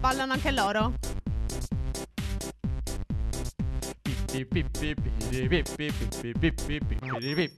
ballano anche loro? Pip, pip, pip, pip, pip, pip, pip, pip, pip, pip.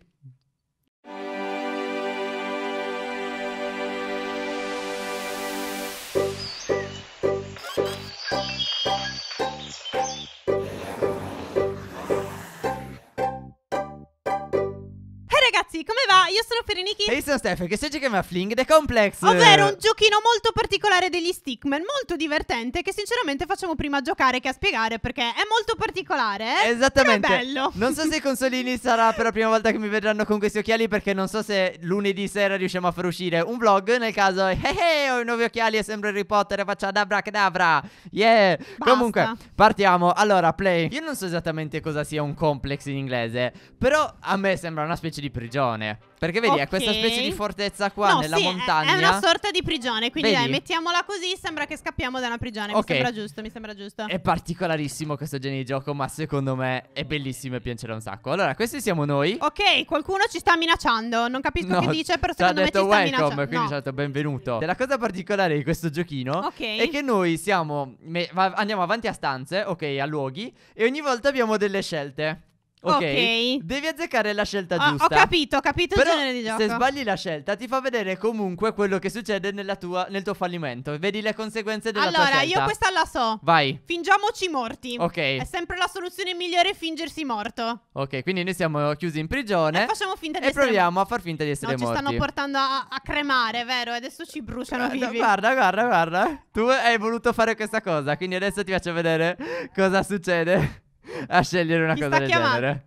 Periniki? E io sono Steph, che si chiama Fling The Complex. Ovvero un giochino molto particolare degli Stickman, molto divertente, che sinceramente facciamo prima a giocare che a spiegare perché è molto particolare. Eh? Esattamente. Però è bello. Non so se i consolini sarà per la prima volta che mi vedranno con questi occhiali perché non so se lunedì sera riusciamo a far uscire un vlog. Nel caso, hey, eh, eh, eh, ho i nuovi occhiali e sembra Harry Potter faccia abracadabra. Yeah. Basta. Comunque, partiamo. Allora, play. Io non so esattamente cosa sia un complex in inglese, però a me sembra una specie di prigione. Perché vedi, okay. è questa specie di fortezza qua no, nella sì, montagna. È una sorta di prigione. Quindi dai, mettiamola così. Sembra che scappiamo da una prigione. Okay. Mi sembra giusto, mi sembra giusto. È particolarissimo questo genere di gioco, ma secondo me è bellissimo e piacerà un sacco. Allora, questi siamo noi. Ok, qualcuno ci sta minacciando. Non capisco no, che dice, però secondo me ci sta welcome, minacciando. Quindi no. ci ha detto benvenuto. E la cosa particolare di questo giochino okay. è che noi siamo. andiamo avanti a stanze, ok, a luoghi. E ogni volta abbiamo delle scelte. Ok. Devi azzeccare la scelta ah, Ho- giusta. Ho capito, ho capito Però il genere di gioco. Se sbagli la scelta, ti fa vedere comunque quello che succede nella tua, nel tuo fallimento. Vedi le conseguenze della tua scelta. Allora, io questa la so. Vai. Fingiamoci morti. Ok. È sempre la soluzione migliore fingersi morto. Ok, quindi noi siamo chiusi in prigione. E facciamo finta di e proviamo a far finta di essere no, morti. ci stanno portando a, a cremare, vero? Adesso ci bruciano guarda, vivi. Guarda, guarda, guarda. Tu hai voluto fare questa cosa, quindi adesso ti faccio vedere cosa succede a scegliere una Chi cosa del chiamando? genere.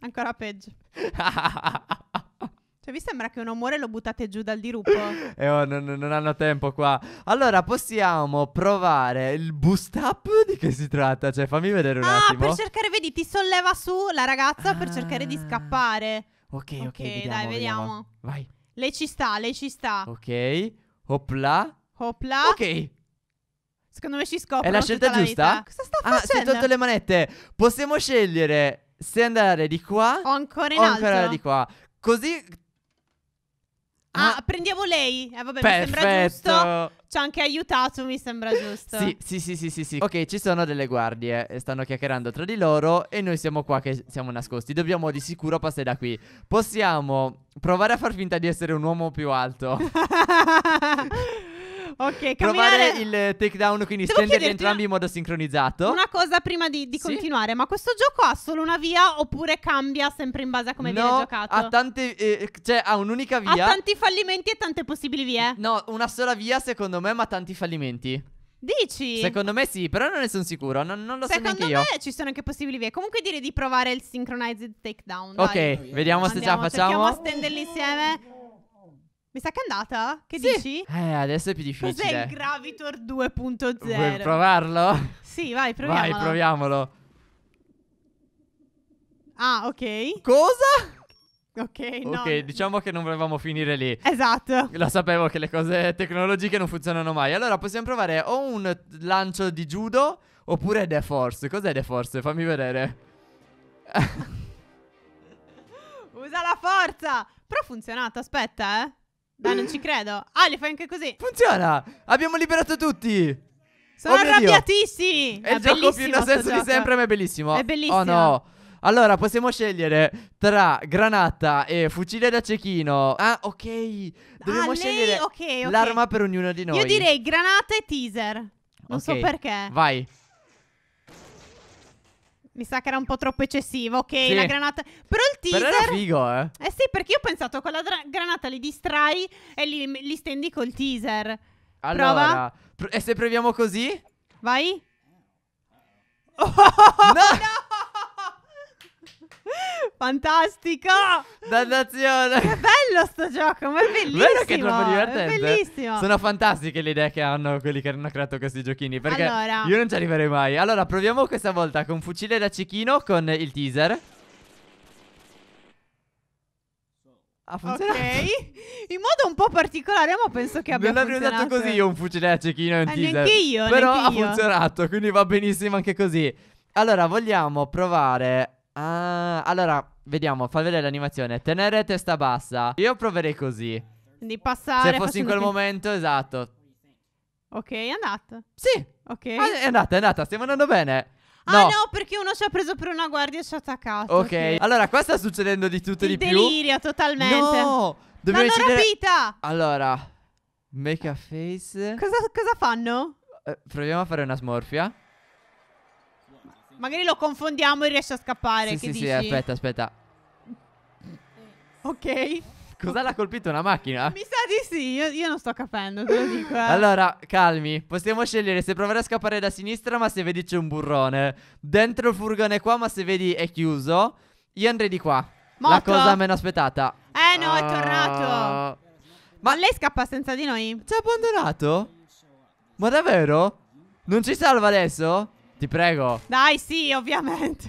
Ancora peggio. Cioè, vi sembra che un umore lo buttate giù dal dirupo? Eh, oh, non, non hanno tempo qua. Allora, possiamo provare il boost up di che si tratta? Cioè, fammi vedere un ah, attimo. Ah, per cercare, vedi, ti solleva su la ragazza ah. per cercare di ah. scappare. Ok, ok, ok. Vediamo, dai, vediamo. vediamo. Vai. Lei ci sta, lei ci sta. Ok. Hopla. Hopla. Ok. Secondo me ci scopre. È la scelta la giusta? Vita. Cosa sta ah, facendo? ah, si è tolto le manette. Possiamo scegliere se andare di qua o ancora in o ancora di qua. Così Ah, ah, prendiamo lei. Eh, vabbè, Perfetto. mi sembra giusto. Ci ha anche aiutato, mi sembra giusto. sì, sì, sì, sì, sì, sì. Ok, ci sono delle guardie. Eh, stanno chiacchierando tra di loro e noi siamo qua che siamo nascosti. Dobbiamo di sicuro passare da qui. Possiamo provare a far finta di essere un uomo più alto. ok, camminare... Provare il takedown, quindi Devo stenderli entrambi una... in modo sincronizzato. Una cosa prima di, di sì? continuare, ma questo gioco ha solo una via oppure cambia sempre in base a come no, viene giocato? ha tante... Eh, eh cioè, ha un'unica via. Ha tanti fallimenti e tante possibili vie. No, una sola via secondo me, ma tanti fallimenti. Dici? Secondo me sì, però non ne sono sicuro. Non, non lo Secondo so neanche io. Secondo me ci sono anche possibili vie. Comunque direi di provare il synchronized takedown. Ok, dai. vediamo Andiamo, se ce la facciamo. Andiamo a stenderli insieme. Mi sa che è andata? Che sì. dici? Eh, adesso è più difficile. Cos'è il Gravitor 2.0? Vuoi provarlo? Sì, vai, proviamolo. Vai, proviamolo. Ah, ok. Cosa? Ok, no. Ok, diciamo che non volevamo finire lì. Esatto. Lo sapevo che le cose tecnologiche non funzionano mai. Allora possiamo provare o un lancio di judo oppure The Force. Cos'è The Force? Fammi vedere. Usa la forza! Però ha funzionato, aspetta, eh. Dai, non ci credo. Ah, li fai anche così. Funziona. Abbiamo liberato tutti. Sono oh arrabbiatissimi. È, è il gioco più innocenso di sempre, ma è bellissimo. È bellissimo. Oh no. Allora, possiamo scegliere tra granata e fucile da cecchino. Ah, ok. Dobbiamo ah, scegliere okay, okay. l'arma per ognuno di noi. Io direi granata e teaser. Non okay. so perché. Vai. Mi sa che era un po' troppo eccessivo. Ok, sì. la granata. Però il teaser. Però era figo, eh. Eh sì, perché io ho pensato con la dra- granata li distrai e li, li stendi col teaser. Allora, Prova. Pr- e se proviamo così? Vai. Oh, no! no! fantastico! Dannazione! Che bello sto gioco, ma è bellissimo! Vero che è troppo divertente? È bellissimo! Sono fantastiche le idee che hanno quelli che hanno creato questi giochini, perché allora. io non ci arriverei mai. Allora, proviamo questa volta con fucile da cecchino con il teaser. Ha funzionato. Ok. In modo un po' particolare, ma penso che abbia non funzionato. Non l'avrei usato così io un fucile a cecchino e un eh, teaser. Neanche io, Però neanche ha funzionato, quindi va benissimo anche così. Allora, vogliamo provare... Ah, allora, Vediamo, fa vedere l'animazione. Tenere testa bassa. Io proverei così. Di passare. Se fossi in quel che... momento, esatto. Ok, è andata. Sì. Ok. Ah, è andata, è andata. Stiamo andando bene. Ah, no. Ah no, perché uno ci ha preso per una guardia e ci ha attaccato. Ok. Sì. Allora, qua sta succedendo di tutto e di delirio, più. Delirio totalmente. No. Dobbiamo L'hanno decidere... rapita. Allora, make a face. Cosa, cosa fanno? Eh, proviamo a fare una smorfia. Magari lo confondiamo e riesce a scappare. Sì, che sì, dici? sì, aspetta, aspetta. Ok. Cos'ha l'ha colpito una macchina? Mi sa di sì, io, io non sto capendo, te lo dico. Eh. Allora, calmi, possiamo scegliere se provare a scappare da sinistra, ma se vedi c'è un burrone. Dentro il furgone qua, ma se vedi è chiuso. Io andrei di qua. Morto. La cosa meno aspettata. Eh no, è ah. tornato. Ma lei scappa senza di noi? Ci ha abbandonato? Ma davvero? Non ci salva adesso? Ti prego. Dai, sì, ovviamente.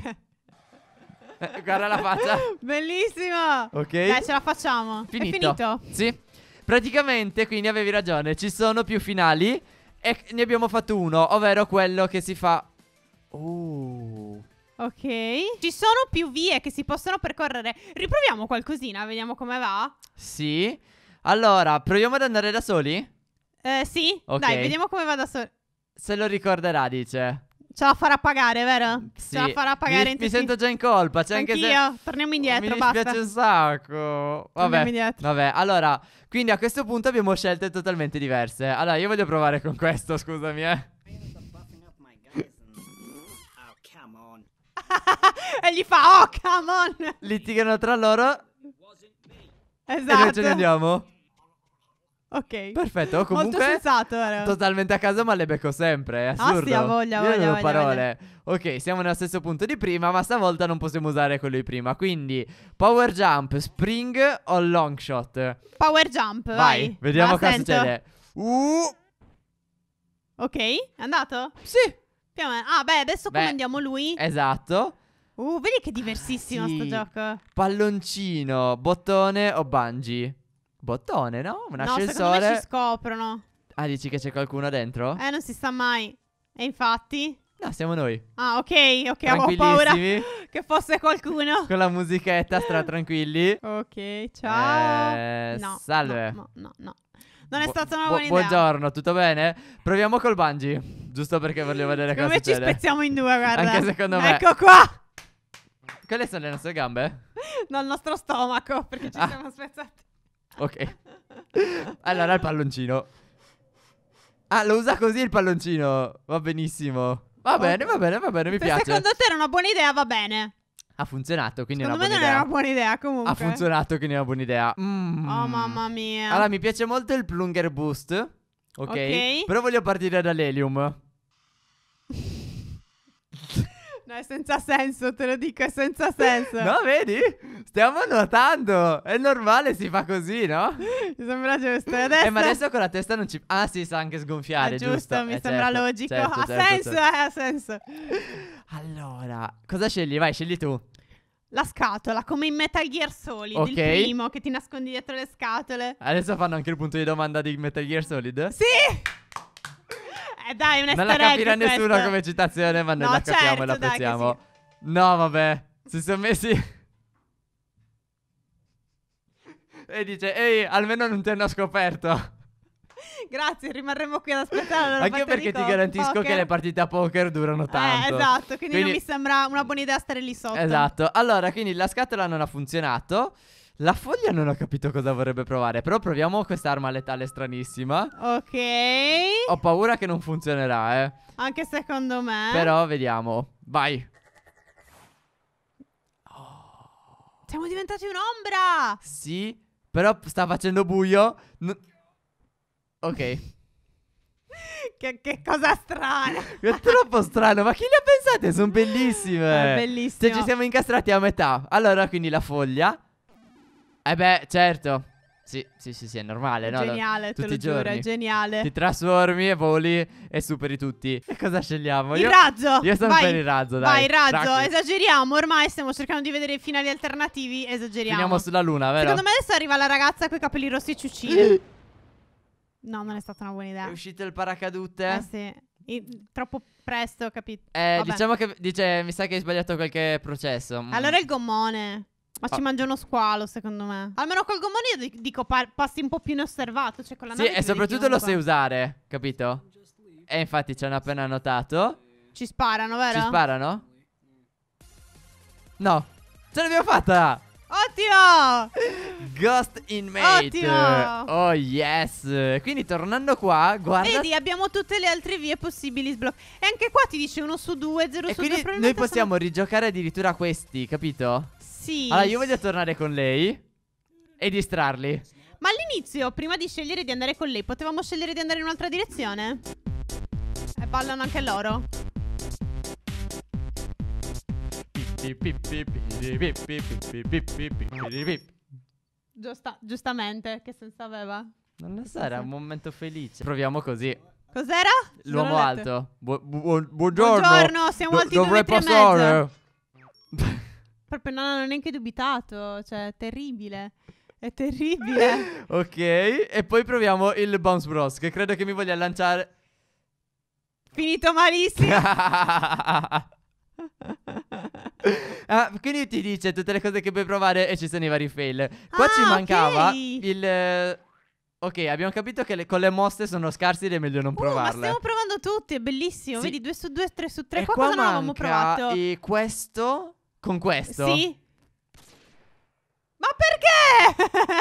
Eh, guarda la faccia. Bellissima. Ok. Dai, ce la facciamo. Finito. È finito. Sì. Praticamente, quindi avevi ragione, ci sono più finali e ne abbiamo fatto uno, ovvero quello che si fa... Oh. Ok. Ci sono più vie che si possono percorrere. Riproviamo qualcosina, vediamo come va. Sì. Allora, proviamo ad andare da soli? Eh, sì. Okay. Dai, vediamo come va da soli. Se lo ricorderà, dice. Ce la farà pagare, vero? Sì. Ce la farà pagare mi, mi sento già in colpa. C'è cioè, anche Anch'io. Se... Torniamo indietro. Mi basta. un sacco. Vabbè. Vabbè. Allora, quindi a questo punto abbiamo scelte totalmente diverse. Allora, io voglio provare con questo. Scusami, eh. e gli fa, oh, come on. Litigano tra loro. Esatto. E noi ce ne andiamo. Ok. Perfetto, comunque Molto sensato, vero? Eh, totalmente a caso ma le becco sempre, è eh, assurdo. Ah sì, ha voglia, Io voglia, voglia, parole. Voglia. Ok, siamo nello stesso punto di prima, ma stavolta non possiamo usare quello di prima, quindi power jump, spring o long shot? Power jump, vai. vai vediamo cosa succede. Uh. Ok, è andato? Sì. Ah, beh, adesso beh, comandiamo lui. Esatto. Uh, vedi che diversissimo ah, sì. sto gioco. Palloncino, bottone o bungee? bottone, no? Un no, ascensore. No, secondo ci scoprono. Ah, dici che c'è qualcuno dentro? Eh, non si sa mai. E infatti? No, siamo noi. Ah, ok, ok, avevo paura che fosse qualcuno. Con la musichetta, stra tranquilli. ok, ciao. Eh, no, salve. No, no, no. Non è stata una buona idea. Buongiorno, tutto bene? Proviamo col bungee, giusto perché voglio vedere cosa succede. Come ci spezziamo in due, guarda. Anche secondo me. Ecco qua. Quelle sono le nostre gambe? no, il nostro stomaco, perché ci ah. siamo spezzati. Ok. Allora il palloncino. Ah, lo usa così il palloncino. Va benissimo. Va bene, va bene, va bene, mi piace. Secondo te era una buona idea, va bene. Ha funzionato, quindi Secondo è una me buona non idea. era una buona idea comunque. Ha funzionato, quindi è una buona idea. Mm. Oh mamma mia. Allora, mi piace molto il plunger boost. Ok. Ok. Però voglio partire dall'helium. No, è senza senso, te lo dico, è senza senso. no, vedi? Stiamo nuotando. È normale, si fa così, no? mi sembra giusto. Adesso... Eh, ma adesso con la testa non ci... Ah, si sì, sa anche sgonfiare, è ah, giusto? giusto? mi eh, sembra certo, logico. Certo, ha certo, senso, certo. eh, ha senso. Allora, cosa scegli? Vai, scegli tu. La scatola, come in Metal Gear Solid, Ok. il primo che ti nascondi dietro le scatole. Adesso fanno anche il punto di domanda di Metal Gear Solid? Sì! Eh, dai, un una Non la capirà nessuno come citazione, ma noi no, la certo, capiamo e la apprezziamo. Sì. No, vabbè. Si sono messi... e dice, ehi, almeno non ti hanno scoperto. Grazie, rimarremo qui ad aspettare. Anche perché ti garantisco poker. che le partite a poker durano eh, tanto. Eh, esatto, quindi, quindi, non mi sembra una buona idea stare lì sotto. Esatto. Allora, quindi la scatola non ha funzionato. La foglia non ho capito cosa vorrebbe provare. Però proviamo questa arma letale stranissima. Ok. Ho paura che non funzionerà, eh. Anche secondo me. Però vediamo. Vai. Siamo diventati un'ombra. Sì. Però sta facendo buio. N ok. che, che, cosa strana. È troppo strano. Ma chi le ha pensate? Sono bellissime. È bellissime. Cioè, ci siamo incastrati a metà. Allora, quindi la foglia. Eh beh, certo. Sì, sì, sì, sì, è normale, no? Geniale, no? te lo giuro, è geniale. Ti trasformi e voli e superi tutti. E cosa scegliamo? Il io, razzo! Io sono per il razzo, dai. Vai, razzo, Tracchi. esageriamo. Ormai stiamo cercando di vedere i finali alternativi, esageriamo. Andiamo sulla luna, vero? Secondo me adesso arriva la ragazza con i capelli rossi ciucini. Eh. no, non è stata una buona idea. È uscito il paracadute? Eh sì. I, troppo presto, capito? Eh, Vabbè. diciamo che dice, mi sa che hai sbagliato qualche processo. Mm. Allora il gommone. Ma ah. ci mangia uno squalo, secondo me. Almeno col gommone io dico passi un po' più inosservato. Cioè con la sì, e soprattutto lo sai usare, capito? E infatti ci hanno appena notato. Ci sparano, vero? Ci sparano? No. Ce l'abbiamo fatta! Ottimo! Ghost Inmate. Ottimo! Oh yes! Quindi tornando qua, guarda... Vedi, abbiamo tutte le altre vie possibili sbloccate. E anche qua ti dice uno su 2, 0 su quindi Noi possiamo sono... rigiocare addirittura questi, capito? Sì. Allora, io voglio tornare con lei e distrarli. Ma all'inizio, prima di scegliere di andare con lei, potevamo scegliere di andare in un'altra direzione? E ballano anche loro. Giusta, giustamente, che senso aveva? Non lo so, era un momento felice. Proviamo così. Cos'era? L'uomo alto. Bu- bu- buongiorno. Buongiorno, siamo Do- alti due metri e mezzo proprio non hanno neanche dubitato, cioè terribile. È terribile. ok, e poi proviamo il Bounce Bros, che credo che mi voglia lanciare... Finito malissimo. ah, quindi ti dice tutte le cose che puoi provare e ci sono i vari fail. Qua ah, ci mancava okay. il... Eh, ok, abbiamo capito che le, con le mosse sono scarsi ed è meglio non uh, provarle. Ma stiamo provando tutti, è bellissimo. Sì. Vedi, 2 su 2, 3 su 3. Qua, qua cosa non avevamo provato? E questo con questo? Sì. Ma perché?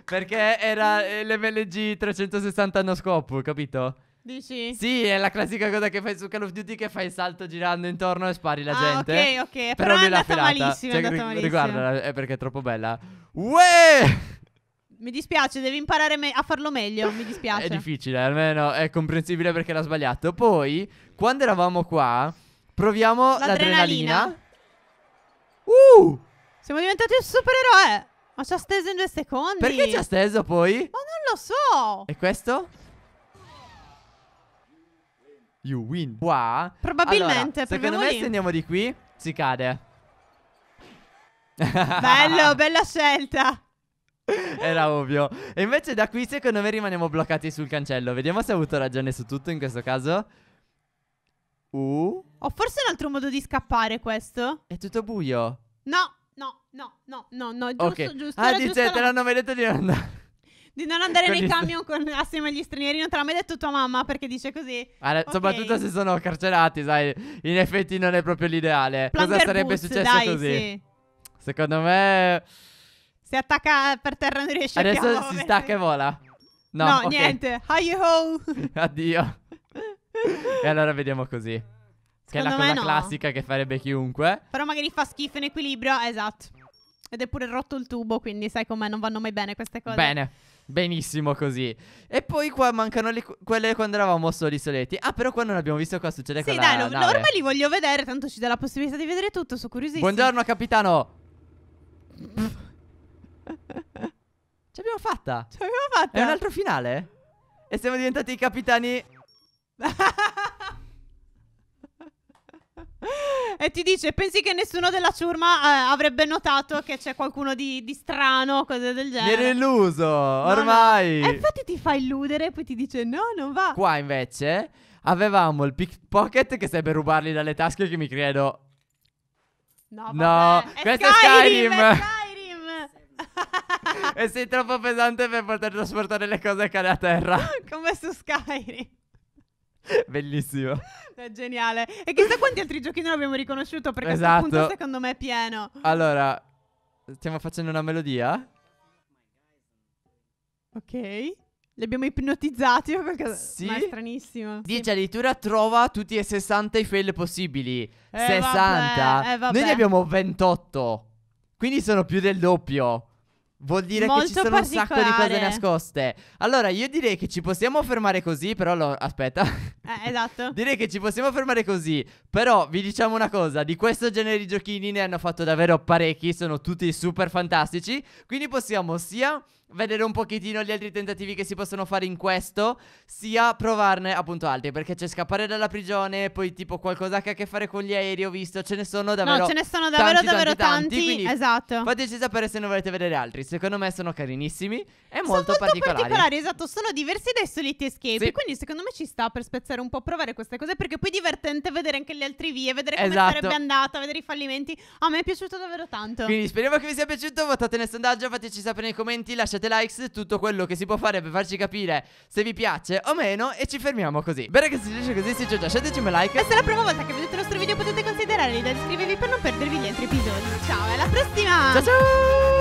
perché era l'MLG 360 anno scopo, capito? Dici? Sì, è la classica cosa che fai su Call of Duty che fai il salto girando intorno e spari la ah, gente. Ok, ok. Però, Però è andata malissimo, cioè, è andata malissimo. Riguarda, è perché è troppo bella. Uè! Mi dispiace, devi imparare a farlo meglio. Mi dispiace. è difficile, almeno è comprensibile perché l'ha sbagliato. Poi, quando eravamo qua, proviamo l'adrenalina. l'adrenalina. Uh! Siamo diventati un supereroe! Ma ci ha steso in due secondi! Perché ci ha steso poi? Ma non lo so! E questo? You win. Qua. Probabilmente. Allora, secondo me lì. se andiamo di qui si cade. Bello, bella scelta. Era ovvio. E invece da qui secondo me rimaniamo bloccati sul cancello. Vediamo se ha avuto ragione su tutto in questo caso. Uh. Oh, ho forse un altro modo di scappare questo? È tutto buio. No, no, no, no, no, no, giusto, okay. giusto. Ah, dice, giusto te l'hanno mai detto di non andare. Di non andare nei camion con, assieme agli stranieri, non te l'ha mai detto tua mamma perché dice così. Allora, okay. Soprattutto se sono carcerati, sai, in effetti non è proprio l'ideale. Cosa sarebbe bus, successo dai, così? Sì. Secondo me... Si attacca per terra non riesce Adesso a Adesso si stacca e vola. No, no okay. niente. Hi ho. Addio. e allora vediamo così. Secondo che è la cosa no. classica che farebbe chiunque. Però magari fa schifo in equilibrio, esatto. Ed è pure rotto il tubo, quindi sai com'è, non vanno mai bene queste cose. Bene. Benissimo così. E poi qua mancano le, quelle quando eravamo soli soleti. Ah, però qua non abbiamo visto cosa succede sì, con dai, la Sì, dai, ormai li voglio vedere, tanto ci dà la possibilità di vedere tutto, sono curiosissimo. Buongiorno, capitano. Ce l'abbiamo fatta. Ce l'abbiamo fatta. È un altro finale. E siamo diventati i capitani e ti dice: Pensi che nessuno della ciurma eh, avrebbe notato che c'è qualcuno di, di strano, cose del genere. Mi ero illuso, ormai. No, no. E infatti ti fa illudere, poi ti dice: No, non va. Qua invece avevamo il pickpocket che sarebbe rubarli dalle tasche, che mi credo. No, vabbè. no, è questo Skyrim, è Skyrim. È Skyrim. e sei troppo pesante per poter trasportare le cose che cade a terra. Come su Skyrim. Bellissimo. È geniale. E chissà quanti altri giochi non abbiamo riconosciuto perché esatto. punto secondo me è pieno. Allora, stiamo facendo una melodia? Ok. Li abbiamo ipnotizzati o Sì. Ma è stranissimo. Dice sì. addirittura trova tutti e 60 i fail possibili. Eh, 60. Vabbè, eh, vabbè. Noi ne abbiamo 28. Quindi sono più del doppio. Vuol dire Molto che ci sono un sacco di cose nascoste. Allora, io direi che ci possiamo fermare così, però lo... aspetta. Eh, esatto. direi che ci possiamo fermare così, però vi diciamo una cosa, di questo genere di giochini ne hanno fatto davvero parecchi, sono tutti super fantastici, quindi possiamo sia vedere un pochettino gli altri tentativi che si possono fare in questo, sia provarne appunto altri, perché c'è scappare dalla prigione, poi tipo qualcosa che ha a che fare con gli aerei, ho visto, ce ne sono davvero No, ce ne sono davvero tanti, davvero tanti, tanti, tanti esatto. Fateci sapere se ne volete vedere altri, secondo me sono carinissimi e molto, molto particolari. particolari. esatto, sono diversi dai soliti escape, sì. quindi secondo me ci sta per spezzare un po' provare queste cose perché poi è divertente vedere anche le altre vie, vedere come esatto. sarebbe andata, vedere i fallimenti. A me è piaciuto davvero tanto. Quindi speriamo che vi sia piaciuto, votate nel sondaggio, fateci sapere nei commenti, lasciate lasciate likes, tutto quello che si può fare per farci capire se vi piace o meno e ci fermiamo così. Beh ragazzi, se così si già lasciateci un like. E se è la prima volta che vedete il nostro video potete considerare di iscrivervi per non perdervi gli altri episodi. Ciao, alla prossima! Ciao ciao!